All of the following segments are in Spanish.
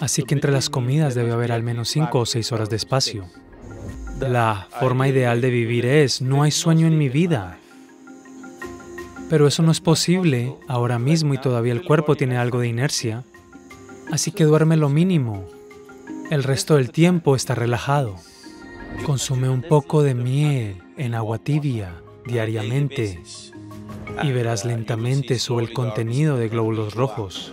Así que entre las comidas debe haber al menos 5 o seis horas de espacio. La forma ideal de vivir es, no hay sueño en mi vida. Pero eso no es posible ahora mismo y todavía el cuerpo tiene algo de inercia. Así que duerme lo mínimo. El resto del tiempo está relajado. Consume un poco de miel en agua tibia diariamente y verás lentamente sube el contenido de glóbulos rojos.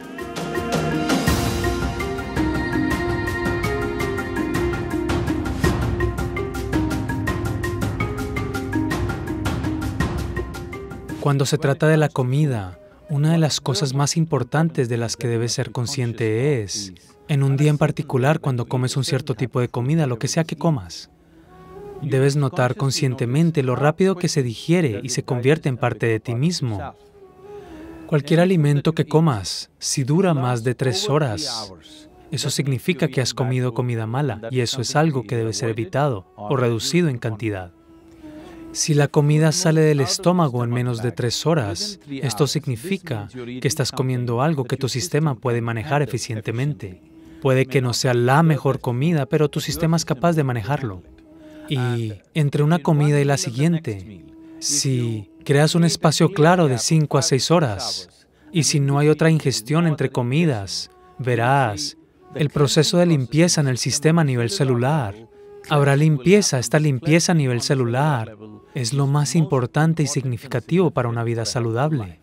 Cuando se trata de la comida, una de las cosas más importantes de las que debes ser consciente es, en un día en particular, cuando comes un cierto tipo de comida, lo que sea que comas, debes notar conscientemente lo rápido que se digiere y se convierte en parte de ti mismo. Cualquier alimento que comas, si dura más de tres horas, eso significa que has comido comida mala y eso es algo que debe ser evitado o reducido en cantidad. Si la comida sale del estómago en menos de tres horas, esto significa que estás comiendo algo que tu sistema puede manejar eficientemente. Puede que no sea la mejor comida, pero tu sistema es capaz de manejarlo. Y entre una comida y la siguiente, si creas un espacio claro de cinco a seis horas, y si no hay otra ingestión entre comidas, verás el proceso de limpieza en el sistema a nivel celular Habrá limpieza, esta limpieza a nivel celular es lo más importante y significativo para una vida saludable.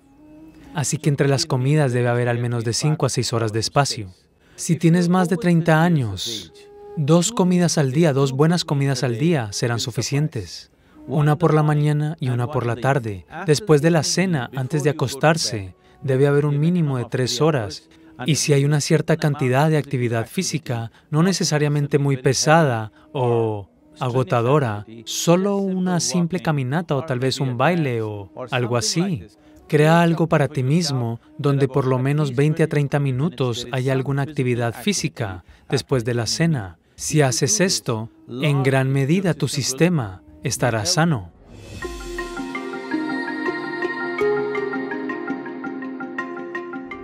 Así que entre las comidas debe haber al menos de 5 a 6 horas de espacio. Si tienes más de 30 años, dos comidas al día, dos buenas comidas al día serán suficientes. Una por la mañana y una por la tarde. Después de la cena, antes de acostarse, debe haber un mínimo de tres horas y si hay una cierta cantidad de actividad física, no necesariamente muy pesada o agotadora, solo una simple caminata o tal vez un baile o algo así. Crea algo para ti mismo donde por lo menos 20 a 30 minutos hay alguna actividad física después de la cena. Si haces esto, en gran medida tu sistema estará sano.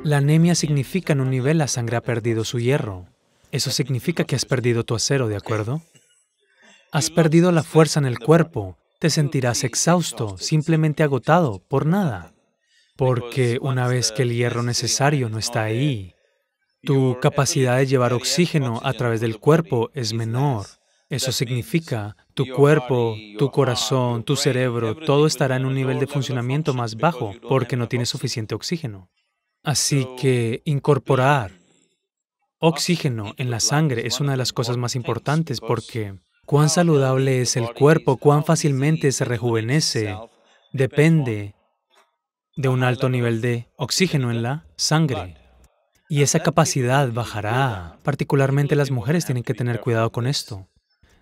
La anemia significa en un nivel la sangre ha perdido su hierro. Eso significa que has perdido tu acero, ¿de acuerdo? Has perdido la fuerza en el cuerpo, te sentirás exhausto, simplemente agotado, por nada. Porque una vez que el hierro necesario no está ahí, tu capacidad de llevar oxígeno a través del cuerpo es menor. Eso significa tu cuerpo, tu corazón, tu cerebro, todo estará en un nivel de funcionamiento más bajo porque no tiene suficiente oxígeno. Así que incorporar oxígeno en la sangre es una de las cosas más importantes porque cuán saludable es el cuerpo, cuán fácilmente se rejuvenece, depende de un alto nivel de oxígeno en la sangre. Y esa capacidad bajará. Particularmente las mujeres tienen que tener cuidado con esto,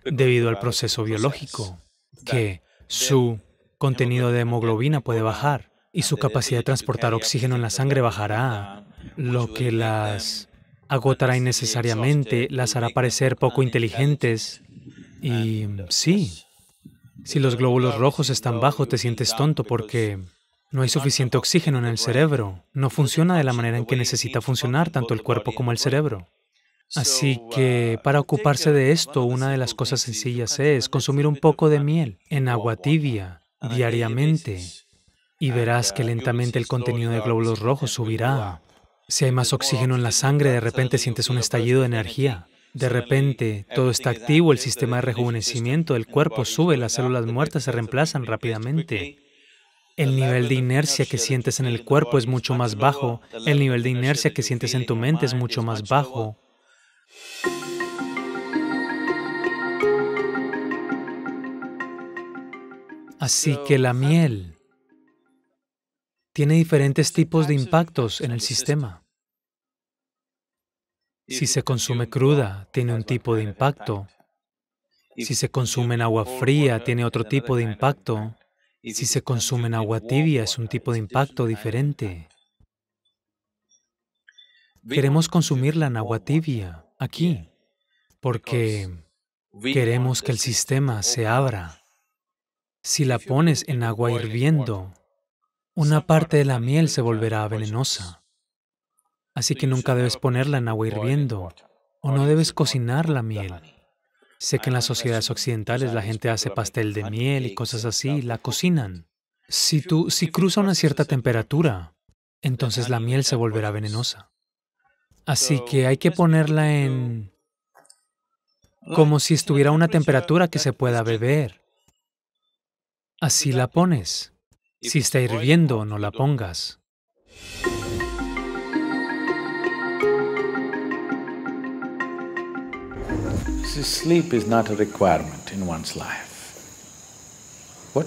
debido al proceso biológico, que su contenido de hemoglobina puede bajar y su capacidad de transportar oxígeno en la sangre bajará, lo que las agotará innecesariamente, las hará parecer poco inteligentes. Y sí, si los glóbulos rojos están bajos, te sientes tonto porque no hay suficiente oxígeno en el cerebro. No funciona de la manera en que necesita funcionar tanto el cuerpo como el cerebro. Así que para ocuparse de esto, una de las cosas sencillas es consumir un poco de miel en agua tibia diariamente y verás que lentamente el contenido de glóbulos rojos subirá. Si hay más oxígeno en la sangre, de repente sientes un estallido de energía. De repente, todo está activo, el sistema de rejuvenecimiento, del cuerpo sube, las células muertas se reemplazan rápidamente. El nivel de inercia que sientes en el cuerpo es mucho más bajo, el nivel de inercia que sientes en tu mente es mucho más bajo. Así que la miel tiene diferentes este tipos de impactos en el sistema. Si se consume cruda, tiene un tipo de impacto. Si se consume en agua fría, tiene otro tipo de impacto. Si se consume en agua tibia, es un tipo de impacto diferente. Queremos consumirla en agua tibia, aquí, porque queremos que el sistema se abra. Si la pones en agua hirviendo, una parte de la miel se volverá venenosa. Así que nunca debes pues, ponerla en agua hirviendo o no debes cocinar la miel. Sé que en las sociedades occidentales la gente hace pastel de miel y cosas así, la cocinan. Si, tú, si cruza una cierta temperatura, entonces la miel se volverá venenosa. Así que hay que pues, ponerla en... como si estuviera a una temperatura que se pueda beber. Así la pones. Si está hirviendo, no la pongas. Sleep is not a requirement in one's life. What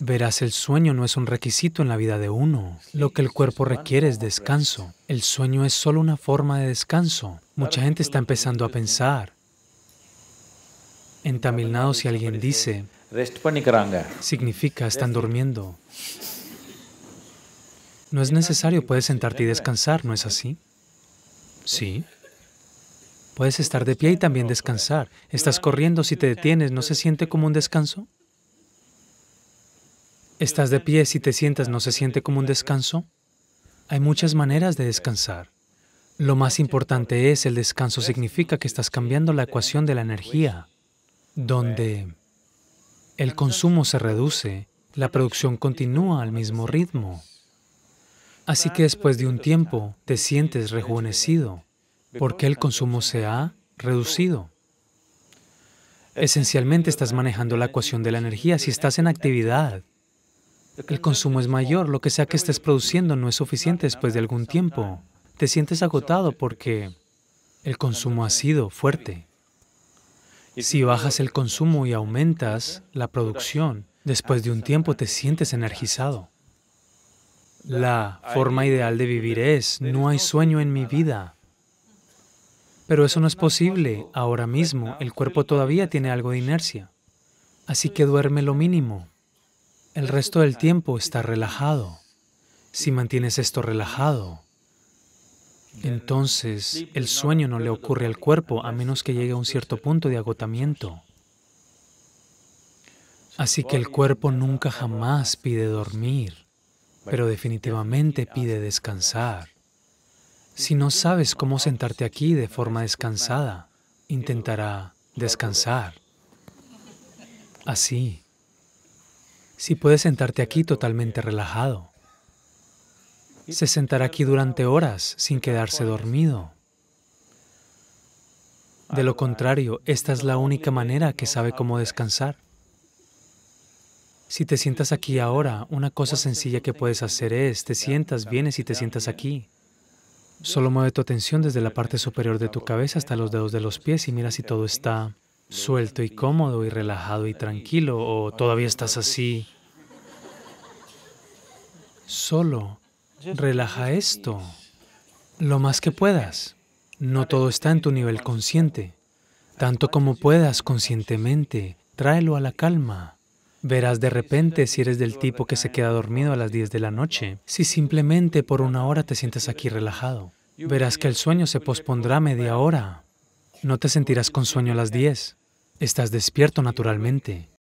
Verás, el sueño no es un requisito en la vida de uno. Lo que el cuerpo requiere es descanso. El sueño es solo una forma de descanso. Mucha gente está empezando a pensar. En tamilnado, si alguien dice, Significa están durmiendo. No es necesario, puedes sentarte y descansar, ¿no es así? Sí. Puedes estar de pie y también descansar. Estás corriendo, si te detienes, ¿no se siente como un descanso? Estás de pie, si te sientas, ¿no se siente como un descanso? Hay muchas maneras de descansar. Lo más importante es, el descanso significa que estás cambiando la ecuación de la energía, donde el consumo se reduce, la producción continúa al mismo ritmo. Así que después de un tiempo te sientes rejuvenecido porque el consumo se ha reducido. Esencialmente estás manejando la ecuación de la energía si estás en actividad. El consumo es mayor, lo que sea que estés produciendo no es suficiente después de algún tiempo. Te sientes agotado porque el consumo ha sido fuerte. Si bajas el consumo y aumentas la producción, después de un tiempo te sientes energizado. La forma ideal de vivir es, no hay sueño en mi vida. Pero eso no es posible ahora mismo, el cuerpo todavía tiene algo de inercia. Así que duerme lo mínimo. El resto del tiempo está relajado. Si mantienes esto relajado, entonces, el sueño no le ocurre al cuerpo a menos que llegue a un cierto punto de agotamiento. Así que el cuerpo nunca jamás pide dormir, pero definitivamente pide descansar. Si no sabes cómo sentarte aquí de forma descansada, intentará descansar. Así. Si puedes sentarte aquí totalmente relajado, se sentará aquí durante horas sin quedarse dormido. De lo contrario, esta es la única manera que sabe cómo descansar. Si te sientas aquí ahora, una cosa sencilla que puedes hacer es, te sientas, vienes y te sientas aquí. Solo mueve tu atención desde la parte superior de tu cabeza hasta los dedos de los pies y mira si todo está suelto y cómodo y relajado y tranquilo o todavía estás así. Solo Relaja esto lo más que puedas. No todo está en tu nivel consciente. Tanto como puedas conscientemente, tráelo a la calma. Verás de repente si eres del tipo que se queda dormido a las 10 de la noche, si simplemente por una hora te sientes aquí relajado. Verás que el sueño se pospondrá media hora. No te sentirás con sueño a las 10. Estás despierto naturalmente.